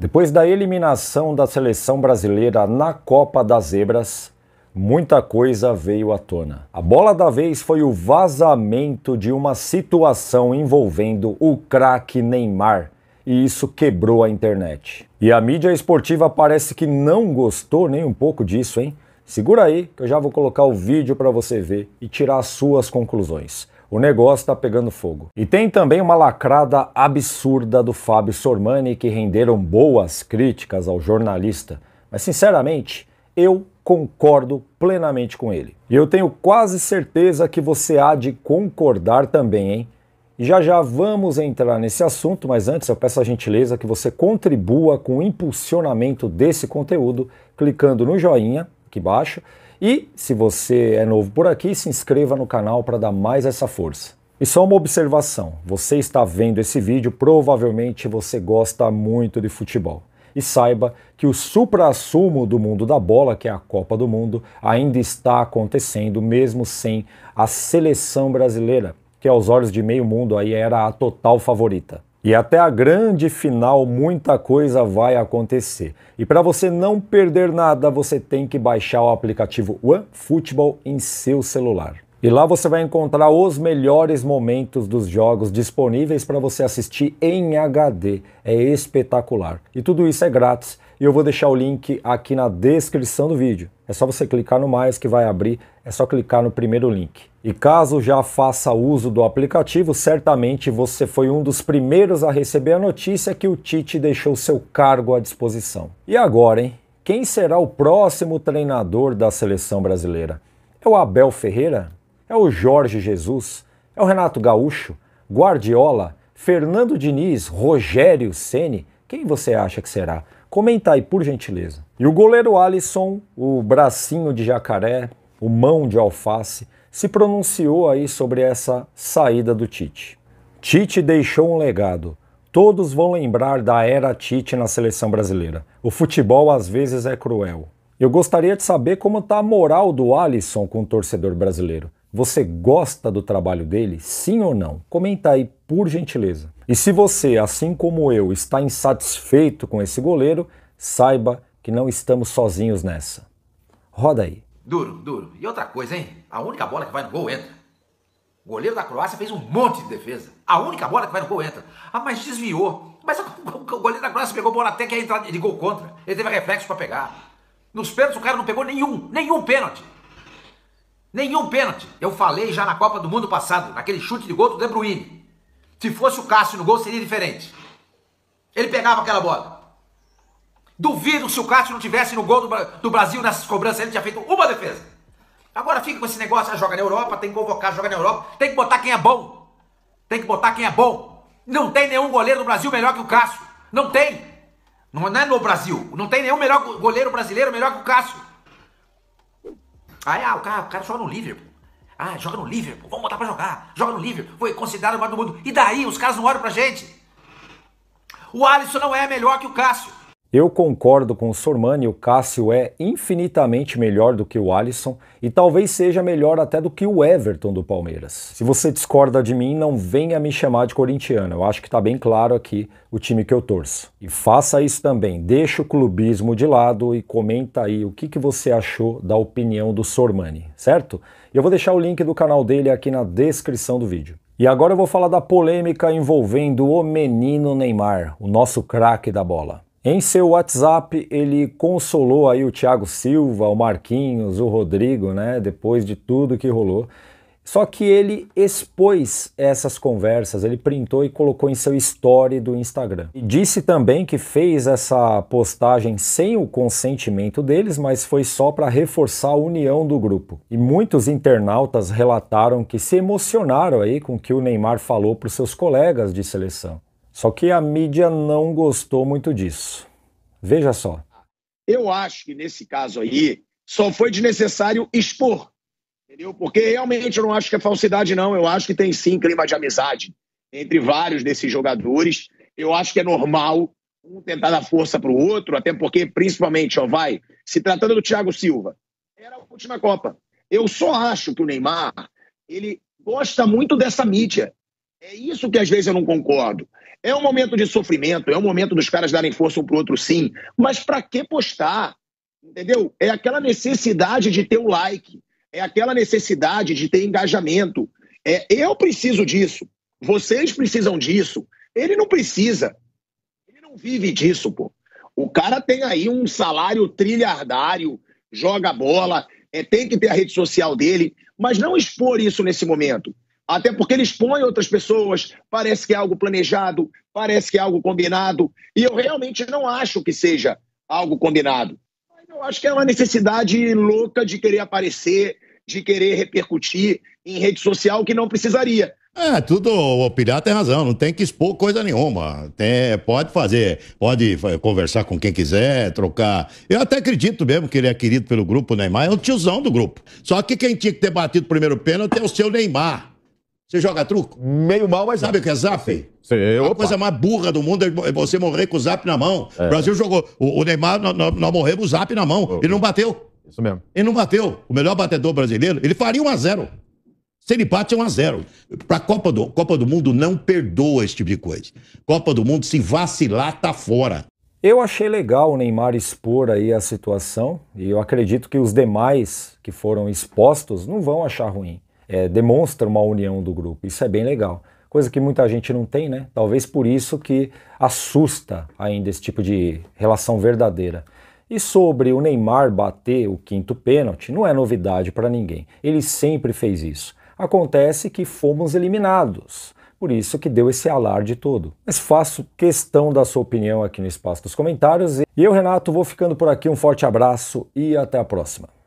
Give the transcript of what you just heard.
Depois da eliminação da seleção brasileira na Copa das Zebras, muita coisa veio à tona. A bola da vez foi o vazamento de uma situação envolvendo o craque Neymar, e isso quebrou a internet. E a mídia esportiva parece que não gostou nem um pouco disso, hein? Segura aí que eu já vou colocar o vídeo para você ver e tirar as suas conclusões o negócio está pegando fogo. E tem também uma lacrada absurda do Fábio Sormani que renderam boas críticas ao jornalista, mas sinceramente, eu concordo plenamente com ele. E eu tenho quase certeza que você há de concordar também, hein? E já já vamos entrar nesse assunto, mas antes eu peço a gentileza que você contribua com o impulsionamento desse conteúdo clicando no joinha aqui embaixo e se você é novo por aqui, se inscreva no canal para dar mais essa força. E só uma observação: você está vendo esse vídeo, provavelmente você gosta muito de futebol. E saiba que o supra-assumo do mundo da bola, que é a Copa do Mundo, ainda está acontecendo, mesmo sem a seleção brasileira, que aos olhos de meio mundo aí era a total favorita. E até a grande final muita coisa vai acontecer. E para você não perder nada, você tem que baixar o aplicativo OneFootball em seu celular. E lá você vai encontrar os melhores momentos dos jogos disponíveis para você assistir em HD. É espetacular. E tudo isso é grátis e eu vou deixar o link aqui na descrição do vídeo. É só você clicar no mais que vai abrir, é só clicar no primeiro link. E caso já faça uso do aplicativo, certamente você foi um dos primeiros a receber a notícia que o Tite deixou seu cargo à disposição. E agora, hein? Quem será o próximo treinador da seleção brasileira? É o Abel Ferreira? É o Jorge Jesus? É o Renato Gaúcho? Guardiola? Fernando Diniz? Rogério Ceni? Quem você acha que será? aí por gentileza. E o goleiro Alisson, o bracinho de jacaré, o mão de alface, se pronunciou aí sobre essa saída do Tite. Tite deixou um legado. Todos vão lembrar da era Tite na seleção brasileira. O futebol às vezes é cruel. Eu gostaria de saber como está a moral do Alisson com o torcedor brasileiro. Você gosta do trabalho dele? Sim ou não? Comenta aí, por gentileza. E se você, assim como eu, está insatisfeito com esse goleiro, saiba que não estamos sozinhos nessa. Roda aí. Duro, duro. E outra coisa, hein? A única bola que vai no gol entra. O goleiro da Croácia fez um monte de defesa. A única bola que vai no gol entra. Ah, mas desviou. Mas o goleiro da Croácia pegou bola até que ia entrar de gol contra. Ele teve reflexo para pegar. Nos pênaltis o cara não pegou nenhum, nenhum pênalti. Nenhum pênalti. Eu falei já na Copa do Mundo passado, naquele chute de gol do De Bruyne. Se fosse o Cássio no gol, seria diferente. Ele pegava aquela bola. Duvido se o Cássio não tivesse no gol do, do Brasil nessas cobranças, ele tinha feito uma defesa. Agora fica com esse negócio, ah, joga na Europa, tem que convocar, joga na Europa, tem que botar quem é bom. Tem que botar quem é bom. Não tem nenhum goleiro do Brasil melhor que o Cássio. Não tem. Não é no Brasil. Não tem nenhum melhor goleiro brasileiro melhor que o Cássio ah, o cara, o cara joga no Liverpool. Ah, joga no Liverpool, vamos botar pra jogar. Joga no Liverpool, foi considerado o melhor do mundo. E daí, os caras não olham pra gente. O Alisson não é melhor que o Cássio. Eu concordo com o Sormani, o Cássio é infinitamente melhor do que o Alisson e talvez seja melhor até do que o Everton do Palmeiras. Se você discorda de mim, não venha me chamar de corintiano. Eu acho que está bem claro aqui o time que eu torço. E faça isso também, deixa o clubismo de lado e comenta aí o que, que você achou da opinião do Sormani, certo? Eu vou deixar o link do canal dele aqui na descrição do vídeo. E agora eu vou falar da polêmica envolvendo o menino Neymar, o nosso craque da bola. Em seu WhatsApp, ele consolou aí o Thiago Silva, o Marquinhos, o Rodrigo, né? Depois de tudo que rolou. Só que ele expôs essas conversas, ele printou e colocou em seu story do Instagram. E disse também que fez essa postagem sem o consentimento deles, mas foi só para reforçar a união do grupo. E muitos internautas relataram que se emocionaram aí com o que o Neymar falou para os seus colegas de seleção. Só que a mídia não gostou muito disso. Veja só. Eu acho que nesse caso aí só foi desnecessário expor. Entendeu? Porque realmente eu não acho que é falsidade, não. Eu acho que tem sim clima de amizade entre vários desses jogadores. Eu acho que é normal um tentar dar força para o outro, até porque, principalmente, ó, vai, se tratando do Thiago Silva, era a última Copa. Eu só acho que o Neymar, ele gosta muito dessa mídia. É isso que às vezes eu não concordo. É um momento de sofrimento, é um momento dos caras darem força um pro outro sim, mas para que postar? Entendeu? É aquela necessidade de ter o um like, é aquela necessidade de ter engajamento. É, eu preciso disso, vocês precisam disso. Ele não precisa. Ele não vive disso, pô. O cara tem aí um salário trilhardário, joga bola, é, tem que ter a rede social dele, mas não expor isso nesse momento. Até porque ele expõe outras pessoas, parece que é algo planejado, parece que é algo combinado, e eu realmente não acho que seja algo combinado. Eu acho que é uma necessidade louca de querer aparecer, de querer repercutir em rede social que não precisaria. É, tudo, o Pilhar tem razão, não tem que expor coisa nenhuma. Tem, pode fazer, pode conversar com quem quiser, trocar. Eu até acredito mesmo que ele é querido pelo grupo Neymar, é um tiozão do grupo. Só que quem tinha que ter batido o primeiro pênalti é o seu Neymar. Você joga truco? Meio mal, mas. Sabe o que é zap? Sim, a coisa mais burra do mundo é, é você morrer com o zap na mão. É. O Brasil jogou. O, Neymar, nós, morremos com o zap na mão. Ele não bateu. Isso mesmo. Ele não bateu. O melhor batedor brasileiro, ele faria 1 a 0 se ele bate, é 1 a 0 Para Copa do, Copa do Mundo, não perdoa esse tipo de coisa. Copa do Mundo, se vacilar, tá fora. Eu achei legal o Neymar expor aí a situação e eu acredito que os demais que foram expostos não vão achar ruim é, demonstra uma união do grupo. Isso é bem legal. Coisa que muita gente não tem, né? Talvez por isso que assusta ainda esse tipo de relação verdadeira. E sobre o Neymar bater o quinto pênalti, não é novidade para ninguém. Ele sempre fez isso. Acontece que fomos eliminados. Por isso que deu esse alarde todo. Mas faço questão da sua opinião aqui no espaço dos comentários. E eu, Renato, vou ficando por aqui. Um forte abraço e até a próxima.